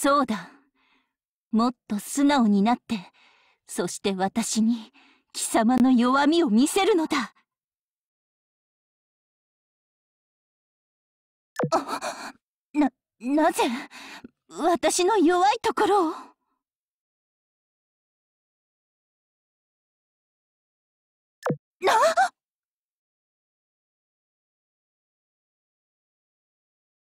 そうだ。もっと素直になって、そして私に貴様の弱みを見せるのだ。な、なぜ、私の弱いところを。